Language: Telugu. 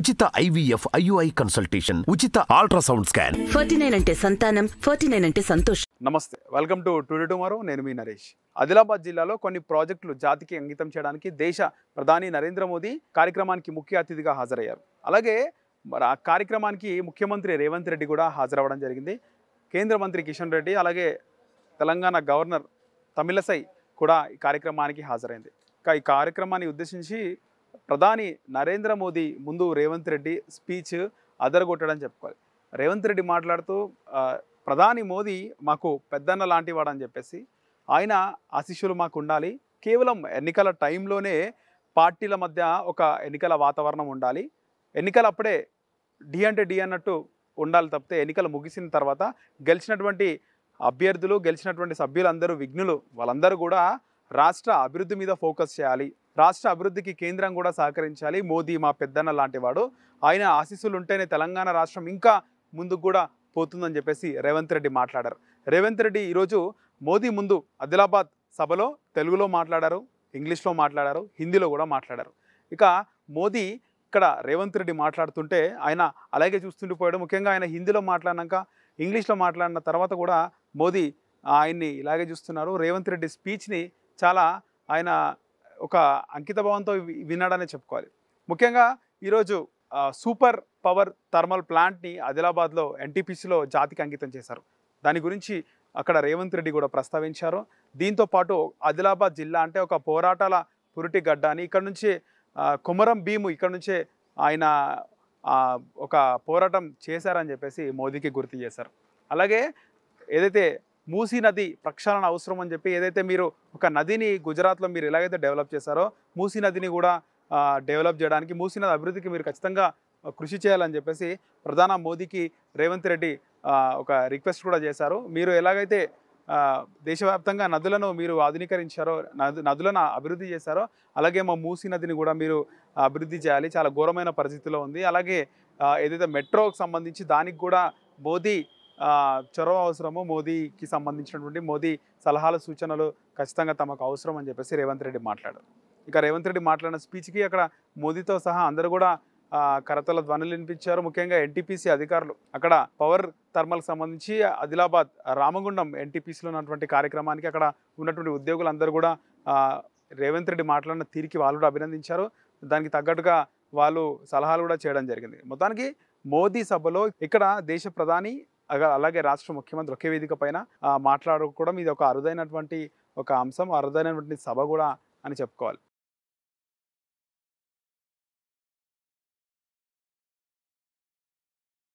ఉచిత ఐవీఎఫ్ ఐయుఐ కన్సల్టేషన్ ఉచిత అల్ట్రాసౌండ్ స్కాన్ ఫార్టీ నైన్ అంటే సంతానం ఫార్టీ నైన్ అంటే సంతోష్ నమస్తే వెల్కమ్ టు టుడే టుమారో నేను మీ నరేష్ ఆదిలాబాద్ జిల్లాలో కొన్ని ప్రాజెక్టులు జాతికి అంకితం చేయడానికి దేశ ప్రధాని నరేంద్ర మోదీ కార్యక్రమానికి ముఖ్య అతిథిగా హాజరయ్యారు అలాగే మరి ఆ కార్యక్రమానికి ముఖ్యమంత్రి రేవంత్ రెడ్డి కూడా హాజరవ్వడం జరిగింది కేంద్ర మంత్రి కిషన్ రెడ్డి అలాగే తెలంగాణ గవర్నర్ తమిళసై కూడా ఈ కార్యక్రమానికి హాజరైంది ఈ కార్యక్రమాన్ని ఉద్దేశించి ప్రధాని నరేంద్ర మోదీ ముందు రేవంత్ రెడ్డి స్పీచ్ అదరగొట్టడని చెప్పుకోవాలి రేవంత్ రెడ్డి మాట్లాడుతూ ప్రధాని మోదీ మాకు పెద్దన్న లాంటి వాడని చెప్పేసి ఆయన ఆశిష్యులు మాకు ఉండాలి కేవలం ఎన్నికల టైంలోనే పార్టీల మధ్య ఒక ఎన్నికల వాతావరణం ఉండాలి ఎన్నికలు అప్పుడే డి అంటే డి అన్నట్టు ఉండాలి తప్పితే ఎన్నికలు ముగిసిన తర్వాత గెలిచినటువంటి అభ్యర్థులు గెలిచినటువంటి సభ్యులందరూ విఘ్నులు వాళ్ళందరూ కూడా రాష్ట్ర అభివృద్ధి మీద ఫోకస్ చేయాలి రాష్ట్ర అభివృద్ధికి కేంద్రం కూడా సహకరించాలి మోదీ మా పెద్దన్న లాంటివాడు ఆయన ఆశీస్సులు ఉంటేనే తెలంగాణ రాష్ట్రం ఇంకా ముందుకు కూడా పోతుందని చెప్పేసి రేవంత్ రెడ్డి మాట్లాడారు రేవంత్ రెడ్డి ఈరోజు మోదీ ముందు ఆదిలాబాద్ సభలో తెలుగులో మాట్లాడారు ఇంగ్లీష్లో మాట్లాడారు హిందీలో కూడా మాట్లాడారు ఇక మోదీ ఇక్కడ రేవంత్ రెడ్డి మాట్లాడుతుంటే ఆయన అలాగే చూస్తుండిపోయాడు ముఖ్యంగా ఆయన హిందీలో మాట్లాడినాక ఇంగ్లీష్లో మాట్లాడిన తర్వాత కూడా మోదీ ఆయన్ని ఇలాగే చూస్తున్నారు రేవంత్ రెడ్డి స్పీచ్ని చాలా ఆయన ఒక అంకిత భావంతో విన్నాడనే చెప్పుకోవాలి ముఖ్యంగా ఈరోజు సూపర్ పవర్ థర్మల్ ప్లాంట్ని ఆదిలాబాద్లో ఎన్టీపీసీలో జాతికి అంకితం చేశారు దాని గురించి అక్కడ రేవంత్ రెడ్డి కూడా ప్రస్తావించారు దీంతో పాటు ఆదిలాబాద్ జిల్లా అంటే ఒక పోరాటాల పురిటి గడ్డ అని ఇక్కడ నుంచే కుమరం భీము ఇక్కడ నుంచే ఆయన ఒక పోరాటం చేశారని చెప్పేసి మోదీకి గుర్తు చేశారు అలాగే ఏదైతే మూసీ నది ప్రక్షాళన అవసరం అని చెప్పి ఏదైతే మీరు ఒక నదిని గుజరాత్లో మీరు ఎలాగైతే డెవలప్ చేశారో మూసీ నదిని కూడా డెవలప్ చేయడానికి మూసీ నది అభివృద్ధికి మీరు ఖచ్చితంగా కృషి చేయాలని చెప్పేసి ప్రధాన మోదీకి రేవంత్ రెడ్డి ఒక రిక్వెస్ట్ కూడా చేశారు మీరు ఎలాగైతే దేశవ్యాప్తంగా నదులను మీరు ఆధునీకరించారో నదులను అభివృద్ధి చేశారో అలాగే మా మూసీ నదిని కూడా మీరు అభివృద్ధి చేయాలి చాలా ఘోరమైన పరిస్థితిలో ఉంది అలాగే ఏదైతే మెట్రోకి సంబంధించి దానికి కూడా మోదీ చొరవ అవసరమో మోదీకి సంబంధించినటువంటి మోదీ సలహాల సూచనలు ఖచ్చితంగా తమకు అవసరం అని చెప్పేసి రేవంత్ రెడ్డి మాట్లాడారు ఇక రేవంత్ రెడ్డి మాట్లాడిన స్పీచ్కి అక్కడ మోదీతో సహా అందరూ కూడా కరతల ధ్వనులు వినిపించారు ముఖ్యంగా ఎన్టీపీసీ అధికారులు అక్కడ పవర్ థర్మల్ సంబంధించి ఆదిలాబాద్ రామగుండం ఎన్టీపీసీలో ఉన్నటువంటి కార్యక్రమానికి అక్కడ ఉన్నటువంటి ఉద్యోగులందరూ కూడా రేవంత్ రెడ్డి మాట్లాడిన తీరికి వాళ్ళు కూడా అభినందించారు దానికి తగ్గట్టుగా వాళ్ళు సలహాలు కూడా చేయడం జరిగింది మొత్తానికి మోదీ సభలో ఇక్కడ దేశ ప్రధాని అలాగే రాష్ట్ర ముఖ్యమంత్రి ఒకే వేదిక పైన మాట్లాడుకోవడం ఇది ఒక అరుదైనటువంటి ఒక అంశం అరుదైనటువంటి సభ కూడా అని చెప్పుకోవాలి